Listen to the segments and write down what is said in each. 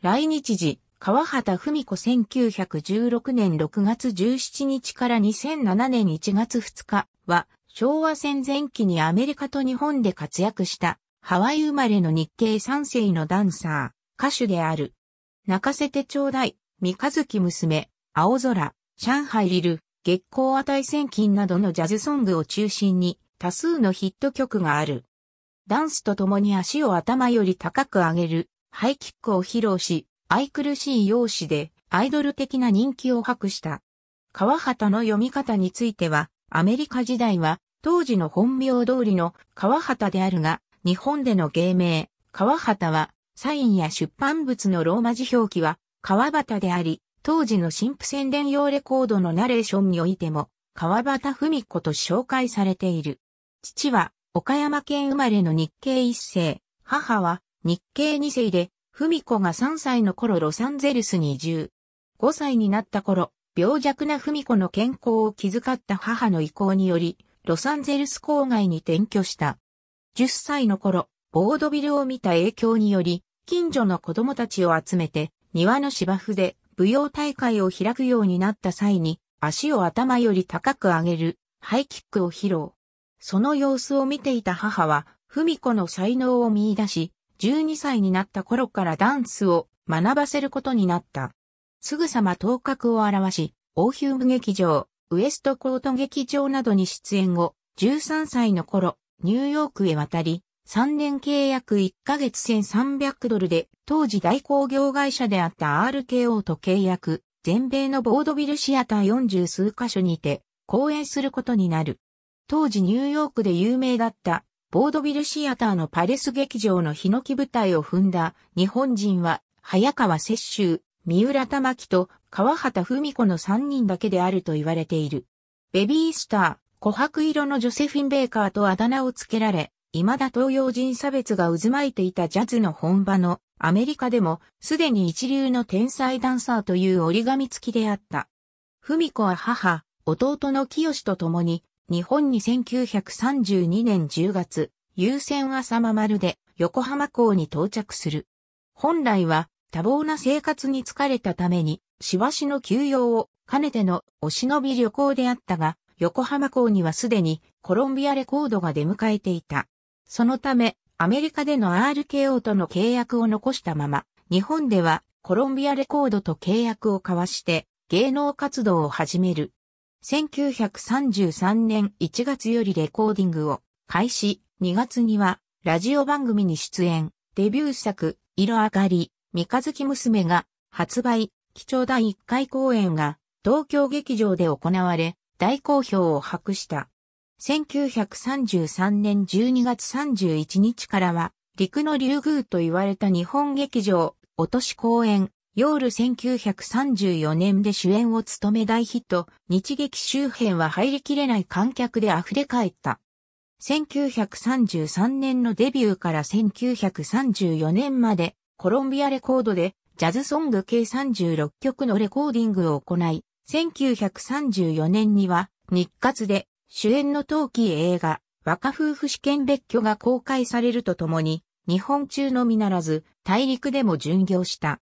来日時、川畑文子1916年6月17日から2007年1月2日は、昭和戦前期にアメリカと日本で活躍した、ハワイ生まれの日系三世のダンサー、歌手である。泣かせてちょうだい、三日月娘、青空、上海リル、月光値千金などのジャズソングを中心に、多数のヒット曲がある。ダンスと共に足を頭より高く上げる、ハイキックを披露し、愛くるしい容姿でアイドル的な人気を博した。川畑の読み方については、アメリカ時代は当時の本名通りの川畑であるが、日本での芸名、川畑は、サインや出版物のローマ字表記は、川畑であり、当時の新婦宣伝用レコードのナレーションにおいても、川端文子と紹介されている。父は、岡山県生まれの日系一世、母は、日系2世で、文子が3歳の頃ロサンゼルスに移住。5歳になった頃、病弱な文子の健康を気遣った母の意向により、ロサンゼルス郊外に転居した。10歳の頃、ボードビルを見た影響により、近所の子供たちを集めて、庭の芝生で舞踊大会を開くようになった際に、足を頭より高く上げる、ハイキックを披露。その様子を見ていた母は、文子の才能を見出し、12歳になった頃からダンスを学ばせることになった。すぐさま頭角を表し、オーヒューム劇場、ウエストコート劇場などに出演後、13歳の頃、ニューヨークへ渡り、3年契約1ヶ月1300ドルで、当時大工業会社であった RKO と契約、全米のボードビルシアター40数カ所にて、公演することになる。当時ニューヨークで有名だったボードビルシアターのパレス劇場のヒノキ舞台を踏んだ日本人は、早川雪舟、三浦玉木と川畑文子の3人だけであると言われている。ベビースター、琥珀色のジョセフィン・ベーカーとあだ名をつけられ、未だ東洋人差別が渦巻いていたジャズの本場のアメリカでもすでに一流の天才ダンサーという折り紙付きであった。文子は母、弟の清と共に日本に1932年10月、優先浅間丸で横浜港に到着する。本来は多忙な生活に疲れたために、しわしの休養を兼ねてのお忍び旅行であったが、横浜港にはすでにコロンビアレコードが出迎えていた。そのため、アメリカでの RKO との契約を残したまま、日本ではコロンビアレコードと契約を交わして芸能活動を始める。1933年1月よりレコーディングを開始、2月にはラジオ番組に出演、デビュー作、色あがり、三日月娘が発売、貴重第1回公演が東京劇場で行われ、大好評を博した。1933年12月31日からは、陸の竜宮と言われた日本劇場、落とし公演、ヨール1934年で主演を務め大ヒット、日劇周辺は入りきれない観客で溢れ返った。1933年のデビューから1934年まで、コロンビアレコードで、ジャズソング計36曲のレコーディングを行い、1934年には、日活で、主演の陶器映画、若夫婦試験別居が公開されるとともに、日本中のみならず、大陸でも巡業した。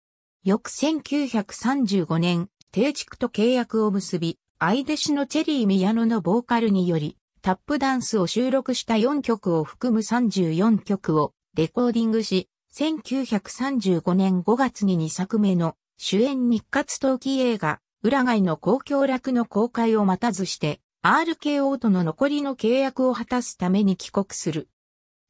翌1935年、定畜と契約を結び、相弟子のチェリーミヤノのボーカルにより、タップダンスを収録した4曲を含む34曲をレコーディングし、1935年5月に2作目の主演日活陶器映画、裏外の公共楽の公開を待たずして、RKO との残りの契約を果たすために帰国する。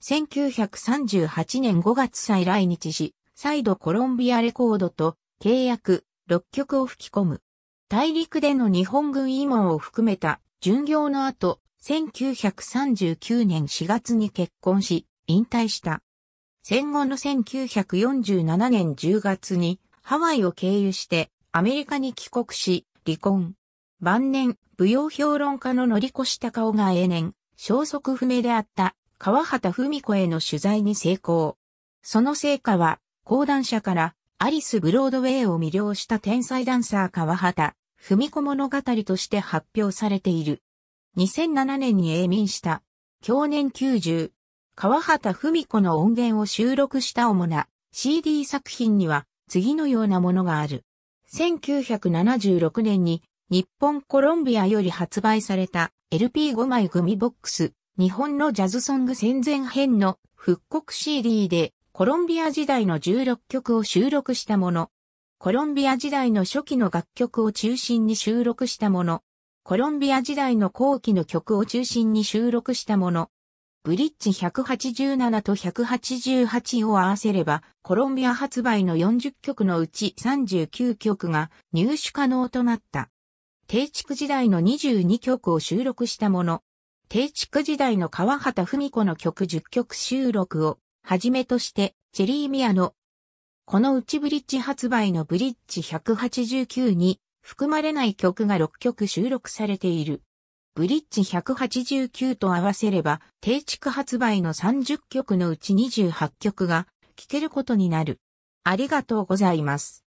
1938年5月再来日し、再度コロンビアレコードと契約6曲を吹き込む。大陸での日本軍慰問を含めた巡業の後、1939年4月に結婚し、引退した。戦後の1947年10月にハワイを経由してアメリカに帰国し、離婚。晩年、舞踊評論家の乗越た顔が永年、消息不明であった川畑文子への取材に成功。その成果は講談社からアリス・ブロードウェイを魅了した天才ダンサー川畑、文子物語として発表されている。2007年に永眠した、去年90、川畑文子の音源を収録した主な CD 作品には次のようなものがある。1976年に日本コロンビアより発売された LP5 枚組ボックス、日本のジャズソング戦前編の復刻 CD でコロンビア時代の16曲を収録したもの。コロンビア時代の初期の楽曲を中心に収録したもの。コロンビア時代の後期の曲を中心に収録したもの。ブリッジ187と188を合わせれば、コロンビア発売の40曲のうち39曲が入手可能となった。低築時代の22曲を収録したもの。低築時代の川畑文子の曲10曲収録をはじめとして、チェリーミアの、このうちブリッジ発売のブリッジ189に含まれない曲が6曲収録されている。ブリッジ189と合わせれば、定築発売の30曲のうち28曲が聴けることになる。ありがとうございます。